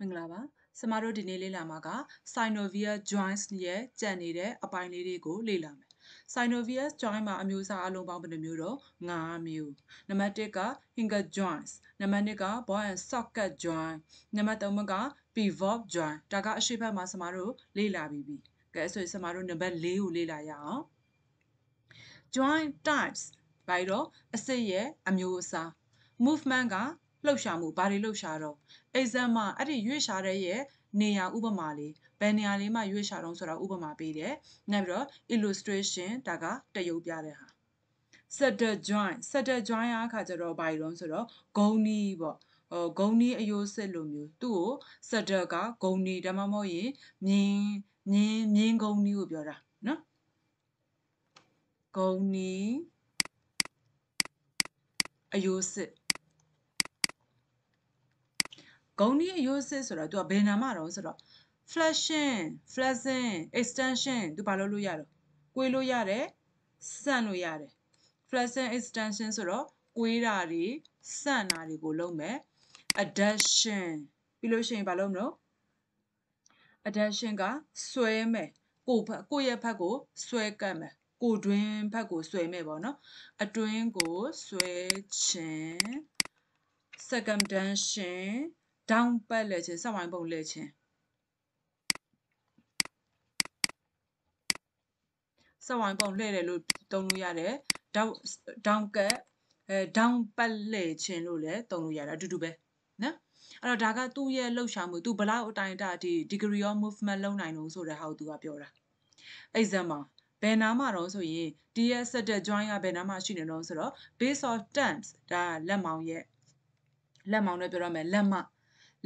မင်္ဂလာပါစမတို့ဒီနေ့လေ့လာမှာက synovial joints ရဲ့ကြံ့နေတဲ့အပိုင်းလေးတွေကိုလေ့လာမယ် synovial joint မှာအမျိုးအစားအလုံးပေါင်းဘယ်နှမျိုးတော့၅မျိုးနံပါတ်1က hinge joints နံပါတ်2က ball and socket joint နံပါတ်3က pivot joint ဒါကအရှိတ်ဘက်မှာစမတို့လေ့လာပြီးပြီကဲဆိုရင်စမတို့နံပါတ်4ကိုလေ့လာရအောင် joint types ဘာလို့အစစ်ရဲ့အမျိုးအစား movement ကလှုပ်ရှားမှုဘာတွေလှုပ်ရှားတော့အိဇမ်မှာအဲ့ဒီရွေ့ရှားတဲ့ရဲ့နေရာဥပမာလေးဘယ်နေရာလေးမှရွေ့ရှားတော့ဆိုတော့ဥပမာပေးတယ်နောက်ပြီးတော့ illustration ဒါကတရုပ်ပြတဲ့ဟာ setter join setter join အခါကျတော့ဘာတွေတော့ဆိုတော့ဂုံနီးပေါ့ဟိုဂုံနီးအယိုးစစ်လိုမျိုးသူ့ကို setter ကဂုံနီးဒါမှမဟုတ်ရင်မြင်းမြင်းမြင်းဂုံနီးကိုပြောတာနော်ဂုံနီးအယိုးစစ်ဂုံဒီအယိုစစ်ဆိုတော့သူကဘယ်နာမတော့ဆိုတော့ flashing flashing extension သူဘာလို့လို့ရတော့ကိုယ်လို့ရတယ်ဆန့်လို့ရတယ် flashing extension ဆိုတော့ကိုယ်တာတွေဆန့်တာတွေကိုလုပ်မယ် addition ပြီးလို့ရှိရင်ဘာလုပ်မလို့ addition ကဆွဲမယ်ကိုဘက်ကိုရဲ့ဘက်ကိုဆွဲကတ်မယ်ကိုတွင်ဘက်ကိုဆွဲမယ်ပေါ့နော်အတွင်းကိုဆွဲခြင်း circumvention down ပတ်လဲခြင်းစောင့်ဝိုင်းပုံလဲခြင်းစောင့်ဝိုင်းပုံလှည့်တယ်လို့သုံးလို့ရတယ် down down ကအဲ down ပတ်လဲခြင်းလို့လည်းသုံးလို့ရတာအတူတူပဲနော်အဲ့တော့ဒါကသူ့ရဲ့လှုပ်ရှားမှုသူဘလောက်အတိုင်းအတာဒီ degree of movement လုံးနိုင်လို့ဆိုတဲ့ဟာကိုသူကပြောတာအဲ့ဇာမှာဘယ်နာမှာတော့ဆိုရင် DS ဆက်တဲ့ join ကဘယ်နာမှာရှိနေတော့ဆိုတော့ base of temps ဒါလက်မောင်းရဲ့လက်မောင်းလည်းပြောရမယ်လက်မ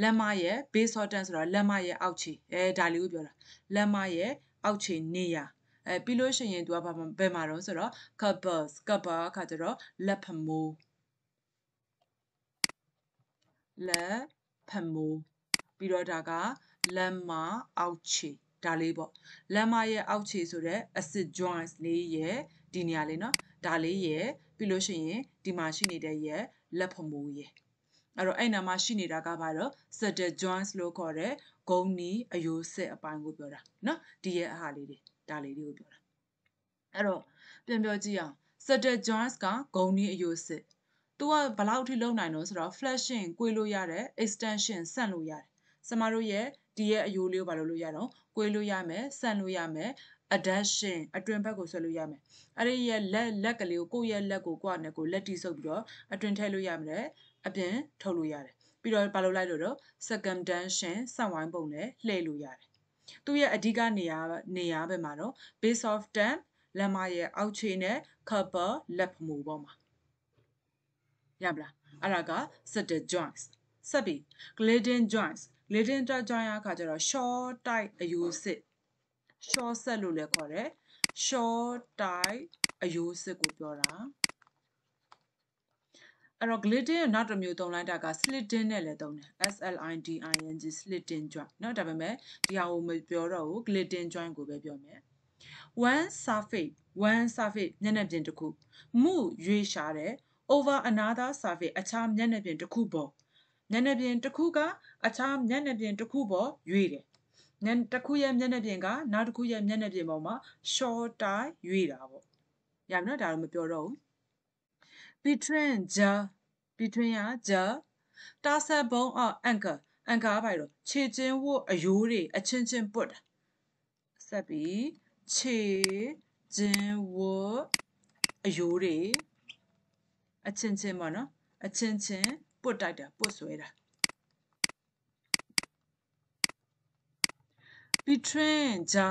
လမ်းမရဲ့ base organ ဆိုတာလမ်းမရဲ့အောက်ခြေအဲဒါလေးကိုပြောတာလမ်းမရဲ့အောက်ခြေနေရာအဲပြီးလို့ရှိရင် तू ကဘာဘယ်မှာတော့ဆိုတော့ covers cover ခါကျတော့လက်ဖမိုးလက်ဖမိုးပြီးတော့ဒါကလမ်းမအောက်ခြေဒါလေးပေါ့လမ်းမရဲ့အောက်ခြေဆိုတော့ acid joints လေးရဲ့ဒီနေရာလေးเนาะဒါလေးရဲ့ပြီးလို့ရှိရင်ဒီမှာရှိနေတဲ့ရဲ့လက်ဖမိုးရဲ့အဲ့တော့အဲ့နာမှာရှိနေတာကဘာတော့ saddle joints လို့ခေါ်တဲ့ဂုံနီအယိုးစစ်အပိုင်းကိုပြောတာနော်ဒီရဲ့အဟာလေးတွေဒါလေးတွေကိုပြောတာအဲ့တော့ပြန်ပြောကြည့်အောင် saddle joints ကဂုံနီအယိုးစစ်သူကဘလောက်ထိလုံနိုင်လို့ဆိုတော့ flashing ကိုွေးလို့ရတယ် extension ဆန့်လို့ရတယ်စမတို့ရဲ့ဒီရဲ့အယိုးလေးကိုဘာလို့လို့ရတော့ကိုွေးလို့ရမယ်ဆန့်လို့ရမယ် adaption အတွင်ဘက်ကိုဆွဲလို့ရမယ်အဲ့ဒီရဲ့လက်လက်ကလေးကိုကိုယ့်ရဲ့လက်ကိုကိုယ့်အနေကိုလက်တီးဆုပ်ပြီးတော့အတွင်ထည့်လို့ရမယ်အပြင်ထုတ်လို့ရတယ်ပြီးတော့ဘာလို့လိုက်လို့တော့ circumdantion ဆက်ဝိုင်းပုံနဲ့လှည့်လို့ရတယ်သူ့ရဲ့အဓိကနေရာနေရာဘက်မှာတော့ base of dam လမ်းမရဲ့အောက်ခြေနဲ့ copper လက်ဖမူပေါ်မှာရပါလားအဲ့ဒါက sitter joints ဆက်ပြီး glidden joints glidden joint အခါကျတော့ short tight အယူစစ် short set လို့လည်းခေါ်တယ် short tight အယူစစ်ကိုပြောတာအဲ့တော့ gliding ရဲ့နောက်တစ်မျိုးသုံးလိုက်တာက sliding နဲ့လည်းသုံးတယ် s l i d i n g sliding joint เนาะဒါပေမဲ့ဒီဟာကိုမပြောတော့ဘူး gliding joint ကိုပဲပြောမယ် one surface one surface မျက်နှာပြင်တစ်ခု move ရွေ့ရှာတယ် over another surface အခြားမျက်နှာပြင်တစ်ခုပေါ်မျက်နှာပြင်တစ်ခုက အခြားမျက်နှာပြင်တစ်ခုပေါ်ရွေ့တယ်မျက်တစ်ခုရဲ့မျက်နှာပြင်ကနောက်တစ်ခုရဲ့မျက်နှာပြင်ပေါ်မှာ short tie ရွေ့တာပေါ့ရမလားဒါတော့မပြောတော့ဘူး between ja between ရ ja တာဆက်ဘုံအ anchor anchor ဘာလို့ခြေချင်းဝတ်အယိုးတွေအချင်းချင်းပွတ်တာဆက်ပြီးခြေချင်းဝတ်အယိုးတွေအချင်းချင်းပေါ့နော်အချင်းချင်းပွတ်တိုက်တာပွတ်ဆွဲတာ between ja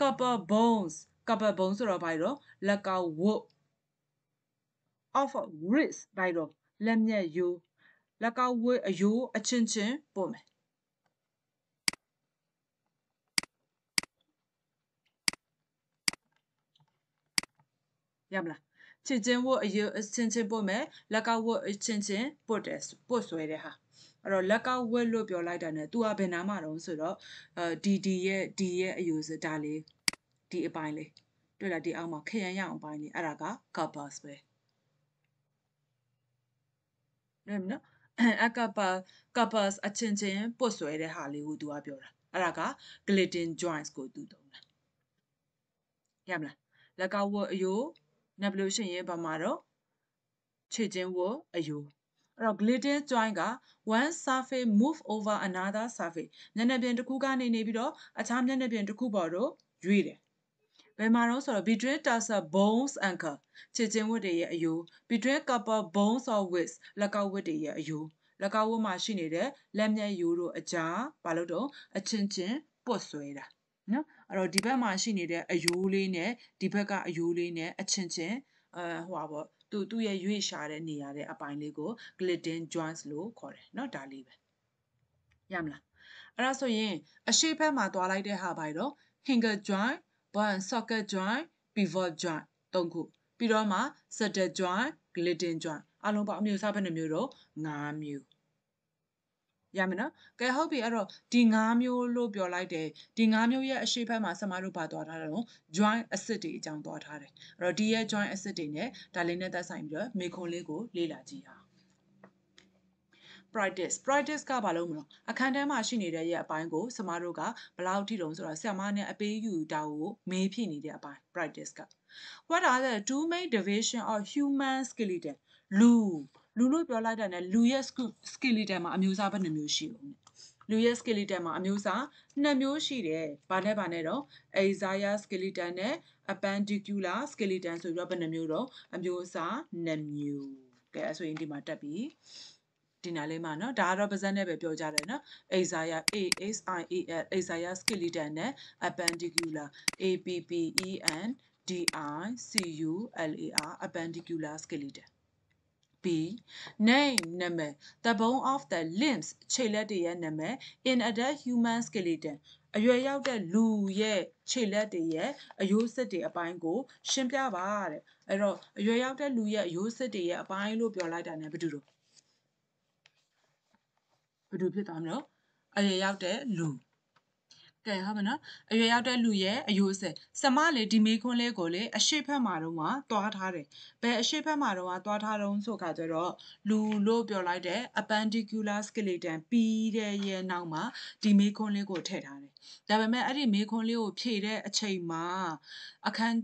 couple bones couple bones ဆိုတော့ဘာလို့လက်ကဝတ် of wrist ဘိုက်တော့လက်မျက်ယိုးလက်ကောက်ဝေးအယိုးအချင်းချင်းပို့မယ်ရမလားချစ်ချင်းဝတ်အယိုးအချင်းချင်းပို့မယ်လက်ကောက်ဝတ်အချင်းချင်းပို့တယ်ပို့ဆွဲတယ်ဟာအဲ့တော့လက်ကောက်ဝတ်လို့ပြောလိုက်တာ ਨੇ သူကဘယ်နာမှာတော့ဆိုတော့အဲဒီဒီရဲ့ဒီရဲ့အယိုးစဒါလေးဒီအပိုင်းလေးတွေ့လားဒီအောက်မှာခရံရအောင်ပိုင်းလေးအဲ့ဒါက corpus ပဲနော်နော်အကပါကပတ်အချင်းချင်းပွတ်ဆွဲတဲ့ဟာလေးကိုသူကပြောတာအဲ့ဒါက gelatin joints ကိုသူသုံးတာရမလားလကဝတ်အယိုးနောက်ပြီးလို့ရှိရင်ဘာမှာတော့ခြေချင်းဝတ်အယိုးအဲ့တော့ gelatin joint က one surface move over another surface မျက်နှာပြင်တစ်ခုကနေနေပြီးတော့အခြားမျက်နှာပြင်တစ်ခုပေါ်တော့ရွေ့တယ်ဘယ်မှာတော့ဆိုတော့ between tarsal bones anchor ခြေချင်းဝတ်တွေရဲ့အယိုး between carpal bones or wits လက်ကောက်ဝတ်တွေရဲ့အယိုးလက်ကောက်ဝတ်မှာရှိနေတဲ့လက်မျက်ယိုးတို့အကြားဘာလို့တော့အချင်းချင်းပွတ်ဆွဲတာနော်အဲ့တော့ဒီဘက်မှာရှိနေတဲ့အယိုးလေးနဲ့ဒီဘက်ကအယိုးလေးနဲ့အချင်းချင်းအဲဟိုပါပေါ့သူသူ့ရဲ့ရွေ့ရှာတဲ့နေရာတဲ့အပိုင်းလေးကို glidden joints လို့ခေါ်တယ်နော်ဒါလေးပဲရမလားအဲ့ဒါဆိုရင်အရှိဖက်မှာသွားလိုက်တဲ့ဟာပါတော့ hinge joint bond socket joint pivot joint သုံးခု ပြီးတော့မှ saddle joint glidden joint အလုံးပေါင်းအမျိုးအစားဘယ်နှမျိုးတော့9မျိုးရမနော်ကဲဟုတ်ပြီအဲ့တော့ဒီ9မျိုးလို့ပြောလိုက်တယ်ဒီ9မျိုးရဲ့အရှိဖက်မှာဆမတို့ပါသွားထားတယ်နော် joint acid တွေအကြောင်းသွားထားတယ်အဲ့တော့ဒီရဲ့ joint acid တွေ ਨੇ ဒါလေးနဲ့သက်ဆိုင်ပြီးတော့မေခွန်လေးကိုလေ့လာကြည့်ရအောင် practice practice ကဘာလို့မလို့အခန်းထဲမှာရှိနေတဲ့ရဲ့အပိုင်းကိုကျမတို့ကဘလောက်ထိတုံဆိုတော့ဆရာမနဲ့အပေးယူတာကိုမေးဖြစ်နေတဲ့အပိုင်း practice က what are the two main division of human skeleton လူလူလို့ပြောလိုက်တာ ਨੇ လူရဲ့ skeleton မှာအမျိုးအစားဘယ်နှမျိုးရှိဦးလဲလူရဲ့ skeleton မှာအမျိုးအစား2မျိုးရှိတယ်။ဘာနဲ့ဘာနဲ့တော့ axial skeleton နဲ့ appendicular skeleton ဆိုပြီးတော့ဘယ်နှမျိုးတော့အမျိုးအစား2မျိုး။ကဲဆိုရင်ဒီမှာတက်ပြီ။ဒီနာလေးမှာနော်ဒါကတော့ပါဇက်နဲ့ပဲပြောကြတယ်နော် axia a x i a l axia skeleton နဲ့ appendicular a p p e n d i c u l a r appendicular skeleton B name နာမည် the bone of the limbs ခြေလက်တွေရဲ့နာမည် in adult human skeleton အရွယ်ရောက်တဲ့လူရဲ့ခြေလက်တွေရဲ့အယိုးစစ်တွေအပိုင်းကို ရှင်းပြပါတဲ့အဲ့တော့အရွယ်ရောက်တဲ့လူရဲ့အယိုးစစ်တွေရဲ့အပိုင်းလို့ပြောလိုက်တာ ਨੇ ဘာတူတော့ဘယ်သူဖြစ်သွားမလို့အရွယ်ရောက်တဲ့လူကဲဟုတ်မနော်အရွယ်ရောက်တဲ့လူရဲ့အယိုးဆက်စမလေဒီမေခွန်းလေးကိုလေအရှိဖက်မှာတော့ကသွားထားတယ်ဘယ်အရှိဖက်မှာတော့ကသွားထားတော့ဆိုကကြတော့လူလို့ပြောလိုက်တဲ့ appendicular skeleton ပြီးတဲ့ရဲ့နောက်မှာဒီမေခွန်းလေးကိုထည့်ထားတယ်ဒါပေမဲ့အဲ့ဒီမေခွန်းလေးကိုဖြည့်တဲ့အချိန်မှာအခန်း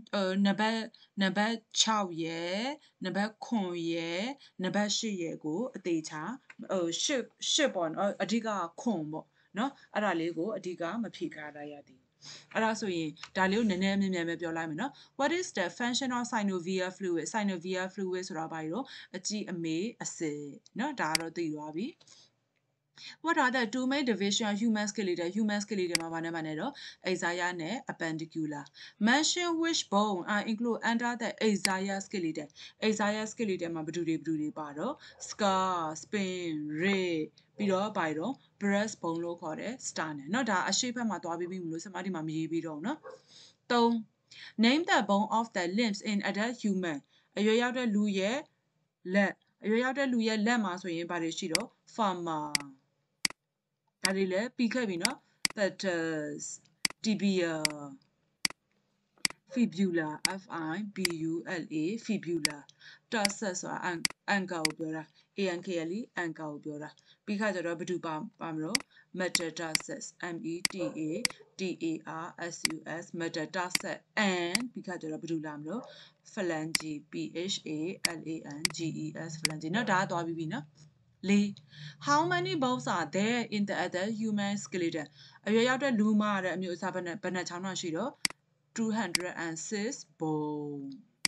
နံပါတ်နံပါတ်6ရဲ့နံပါတ်9ရဲ့နံပါတ်10ရဲ့ကိုအသေးချာဟို ship ship ပေါ့နော်အဓိကခွန်ပေါ့နော်အဲ့ဒါလေးကိုအဓိကမဖြေကားလိုက်ရသည်အဲ့ဒါဆိုရင်ဒါလေးကိုနည်းနည်းမြန်မြန်ပဲပြောလိုက်မယ်နော် what is the function of synovial fluid synovial fluid ဆိုတာဘာလို့အကြည့်အမေအစစ်နော်ဒါကတော့သိသွားပြီ What are the two main division of human skeleton? Human skeleton မှာဗာနဲ့ဗာနဲ့တော့ axilla နဲ့ appendicular. Mention which bone are include under the axilla skeleton? Axilla skeleton မှာဘယ်သူတွေဘယ်သူတွေပါတော့ skull, spine, rib ပြီးတော့ပါတော့ breast bone လို့ခေါ်တဲ့ sternum เนาะဒါအရှိဖက်မှာသွားပြီးပြီမလို့စမဒီမှာမရေးပြီးတော့เนาะ3 Name the bone of the limbs in adult human အရွယ်ရောက်တဲ့လူရဲ့လက်အရွယ်ရောက်တဲ့လူရဲ့လက်မှာဆိုရင်ဘာတွေရှိတော့ femur ဒါတွေလည်းပြီးခဲ့ပြီနော် petals tibia fibula f i b u l a fibula tarsus ဆိုတာ anchor ကိုပြောတာ a n k l e anchor ကိုပြောတာပြီးခါကျတော့ဘယ်သူပါပါမလို့ metatarsus m e t a t a r s u s metatarsus and ပြီးခါကျတော့ဘယ်သူလာမလို့ phalange p h a l a n g e s phalange เนาะဒါကသွားပြီးပြီเนาะ၄ How many bones are there in the adult human skeleton အရွယ်ရောက်တဲ့လူမတဲ့အမျိုးအစားဘယ်နဲ့ဘယ်နဲ့ချောင်းတော့ရှိတော့206 bone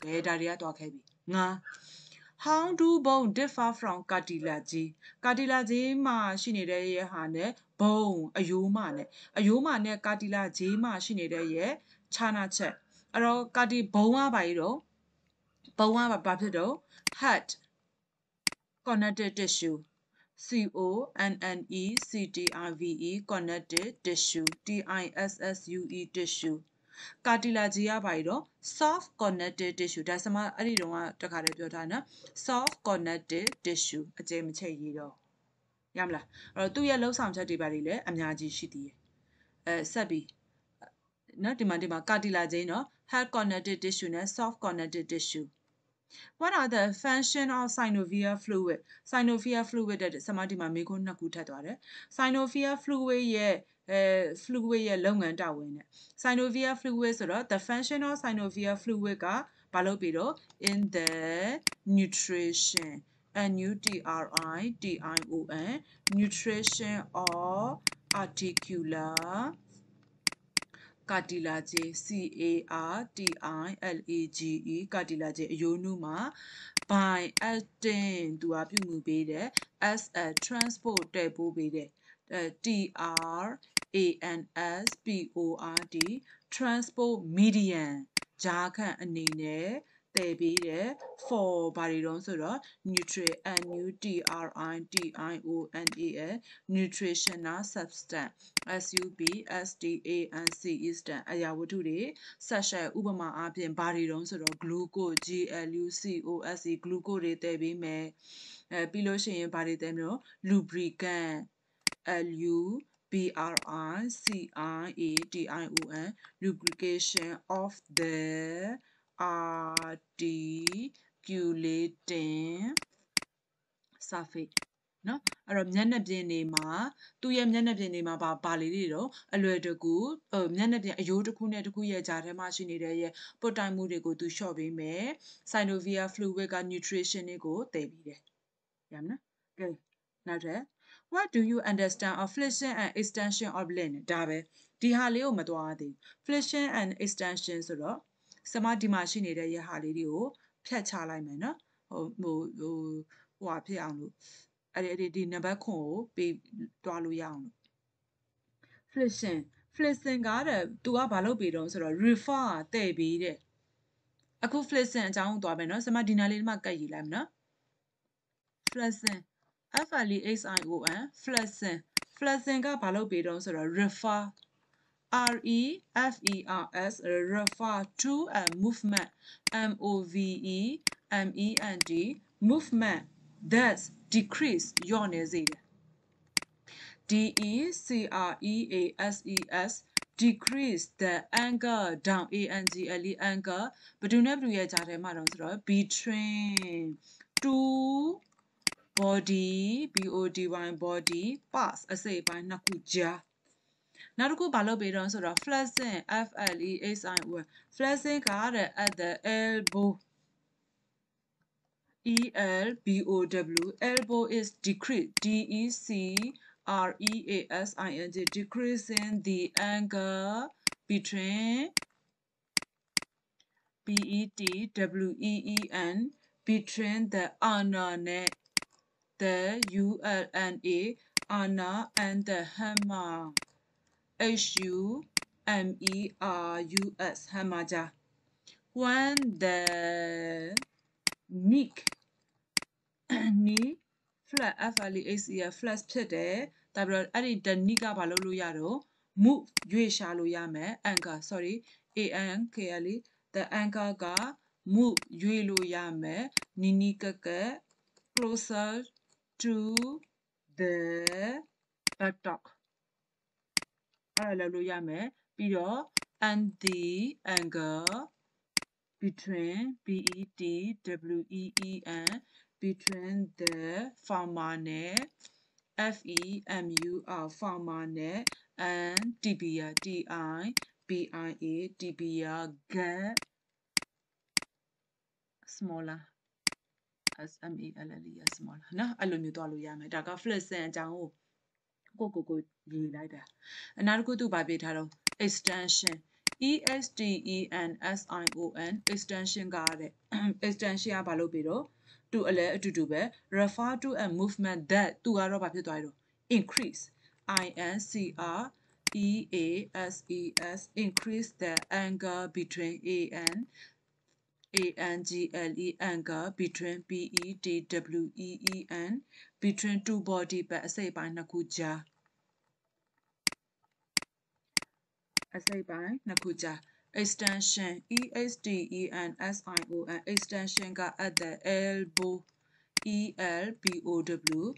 ကဲဒါတွေကတွားခဲ့ပြီ၅ How do bone differ from cartilage cartilage မှာရှိနေတဲ့ရဲ့ဟာနဲ့ bone အယိုးမနဲ့အယိုးမနဲ့ cartilage မှာရှိနေတဲ့ရဲ့ခြားနာချက်အဲ့တော့ carti bone ကဘာကြီးတော့ bone ကဘာဖြစ်တော့ hard connective tissue CONNECTRVE connective tissue TISSUE tissue ကာတီလာဂျီကဘာကြီးတော့ soft connective tissue ဒါဆမအဲ့ဒီတုန်းကတခါတည်းပြောထားနော် soft connective tissue အကျယ်မချိတ်ရေးတော့ရမလားအဲ့တော့သူ့ရဲ့လှုပ်ဆောင်ချက်တွေဘာတွေလဲအများကြီးရှိသေးတယ်အဲဆက်ပြီးနော်ဒီမှာဒီမှာကာတီလာဂျီနော် hard connective tissue နဲ့ soft connective tissue What are the function of synovial fluid synovial fluid တဲ့ဆမဒီမှာမိခွန်းနှစ်ခုထပ်သွားတယ် synovial fluid ရဲ့အဲ fluid ရဲ့လုပ်ငန်းတာဝန်နဲ့ synovial fluid ဆိုတော့ the function of synovial fluid ကဘာလုပ်ပြီးတော့ in the nutrition n u t r i t i o n nutrition or articular ကာတီလာဂျေ C A R T I L A G E ကာတီလာဂျေအယိုးနုမှာ by Altin သူကပြုမှုပေးတယ် as a transport တဲ့ပို့ပေးတယ် T R A N S P O R T transport medium ဂျာခန့်အနေနဲ့ပယ်ပေးတယ် for ဘာတွေတုံးဆိုတော့ nutrient n u t r i t i o n a l nutritional substance s u b s t a n c e stan အရာဝတ္ထုတွေ section ဥပမာအားဖြင့်ဘာတွေတုံးဆိုတော့ glucose g l u c o s e glucose တွေတည်ပေးမယ်အဲပြီးလို့ရှိရင်ဘာတွေတည်မလို့ lubricant l u B R I C I A T I O N lubrication of the articulating surface နော်အဲ့တော့မျက်နှာပြင်တွေမှာသူ့ရဲ့မျက်နှာပြင်တွေမှာပါပါလေတွေတော့အလွယ်တကူမျက်နှာပြင်အယိုးတစ်ခုနဲ့တစ်ခုရဲ့ကြားထဲမှာရှိနေတဲ့ရဲ့ပွတ်တိုင်မှုတွေကိုသူလျှော့ပေးမယ် synovia fluid က nutrition တွေကိုတည်ပြီးတယ်ရမလားကဲနောက်ထပ် what do you understand of flexion and extension of limb ဒါပဲဒီဟာလေးကိုမသွားသေး flexion and extension ဆိုတော့စမဒီမှာရှိနေတဲ့ရဟာလေးတွေကိုဖြတ်ချလိုက်မယ်နော်ဟိုဟိုဟိုဟိုဖြစ်အောင်လို့အဲ့ဒီဒီနံပါတ်ခွန်ကိုပေးတွားလို့ရအောင်လို့ flishing flishing ကတဲ့သူကဘာလုပ်ပြီးတော့ဆိုတော့ refer တဲ့ပြီးတဲ့အခု flishing အကြောင်းကိုတွားမယ်နော်စမဒီနာလေးဒီမှာကတ်ရေးလိုက်မယ်နော် flishing f l h i o n flishing flishing ကဘာလုပ်ပြီးတော့ဆိုတော့ refer R E F E R S, refer to a uh, movement. M O V E M E N T, movement. Thus, decrease yonized. D E C R E A S E S, decrease the angle down A N G L E angle ဘယ်သူနဲ့ဘယ်သူရဲ့ကြားထဲမှာတော့ဆိုတော့ eh, between two body B O D Y body pass အစိပ်ပိုင်းနှစ်ခုကြားနောက်တစ်ခုဘာလုပ်ပေးတော့ဆိုတော့ flexing f l e x i o n flexing ကတဲ့ at the elbow e l b o w elbow is decrease d e c r e a s i n g decreasing the angle between b e t w e e n between the ulna the u l n a anna, and the hammer H U M E R U S ဟမ်မာဂျာ when the nick ni flat f l a c f flat ဖြစ်တယ်ဒါပြီးတော့အဲ့ဒီ the nick ကဘာလုပ်လို့ရတော့ move ရွေ့ရှာလို့ရမယ် anchor sorry a n k l the anchor က move ရွေ့လို့ရမယ်နီနီကက closer to the laptop အဲ့ဒါလောက်လို့ရမယ်ပြီးတော့ and the angle between b e t w e e n between the former နဲ့ f e m u r former နဲ့ and tibia t i b i a tibia gap smaller s m a l l e smaller နော်အဲ့လိုမျိုးသွားလို့ရမယ်ဒါက flip sand အကြောင်းကိုကိုကိုကိုရေးလိုက်တာအနောက်တစ်ခုသူ့ဘာပြထားတော့ extension extension extension ကတဲ့ extension ကဘာလုပ်ပြီးတော့သူအလဲအတူတူပဲ refer to a movement that သူကတော့ဘာဖြစ်သွားရတော့ increase i n c r e a s e s increase the angle between a and a n g l e angle between p e t w e e n between two body ပဲအစိပ်ပိုင်းနှစ်ခုကြားအစိပ်ပိုင်းနှစ်ခုကြား extension e x t e n s i o n extension က at the elbow e l b o w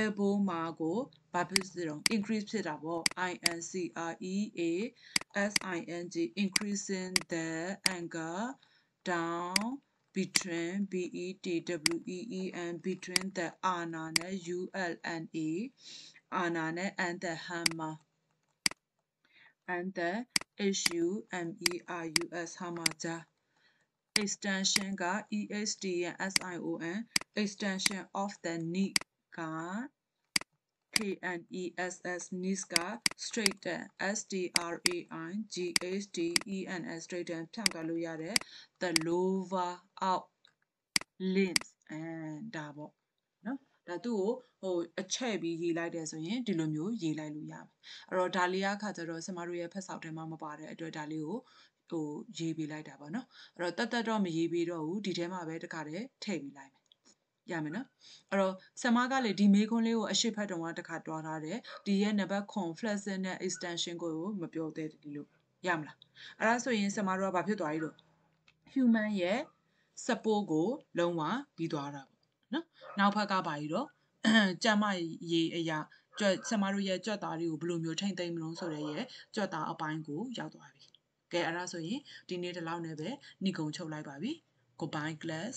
elbow မှာကိုဘာဖြစ်စေတော့ increase ဖြစ်တာပေါ့ i n c r e a s i n g increasing the angle down between B E T W E E N between the anane U L N E anane and the hammer and the H U M E R U S hammer extension က extension of the knee KNESS NIS က straighten S T R A I G H T E N S straighten ဖြောင့်သွားလို့ရတဲ့ the lower out limbs အဲဒါပေါ့နော်ဒါသူ့ကိုဟိုအချက်ပြီးရေးလိုက်တယ်ဆိုရင်ဒီလိုမျိုးရေးလိုက်လို့ရပြီအဲ့တော့ဒါလေးအခါကျတော့စမတို့ရဲ့ဖတ်ဆောက်ထဲမှာမပါတဲ့အတွက်ဒါလေးကိုဟိုရေးပေးလိုက်တာပေါ့နော်အဲ့တော့တတ်တတ်တော့မရေးပေးတော့ဘူးဒီထဲမှာပဲတခါတည်းထည့်ပေးလိုက်ရမယ်နော်အဲ့တော့ဆမကလေဒီမေးခွန်းလေးကိုအရှိဖတ်တုံကတစ်ခါတွားထားတယ်ဒီရဲ့ number conflexion နဲ့ extension ကိုမပြောသေးဘူးလို့ရမလားအဲ့ဒါဆိုရင်ဆမတို့ကဘာဖြစ်သွားပြီလို့ human ရဲ့ support ကို လုံးဝပြီးသွားတာပေါ့နော်နောက်ဘက်ကဘာကြီးတော့ကျမရေးအရာကြွဆမတို့ရဲ့ကြွက်သားတွေကိုဘယ်လိုမျိုးထိမ့်သိမ့်မလို့ဆိုတဲ့ရဲ့ကြွက်သားအပိုင်းကိုရောက်သွားပြီကဲအဲ့ဒါဆိုရင်ဒီနေ့ဒီလောက်နဲ့ပဲညီကုံချုပ်လိုက်ပါပြီ goodbye class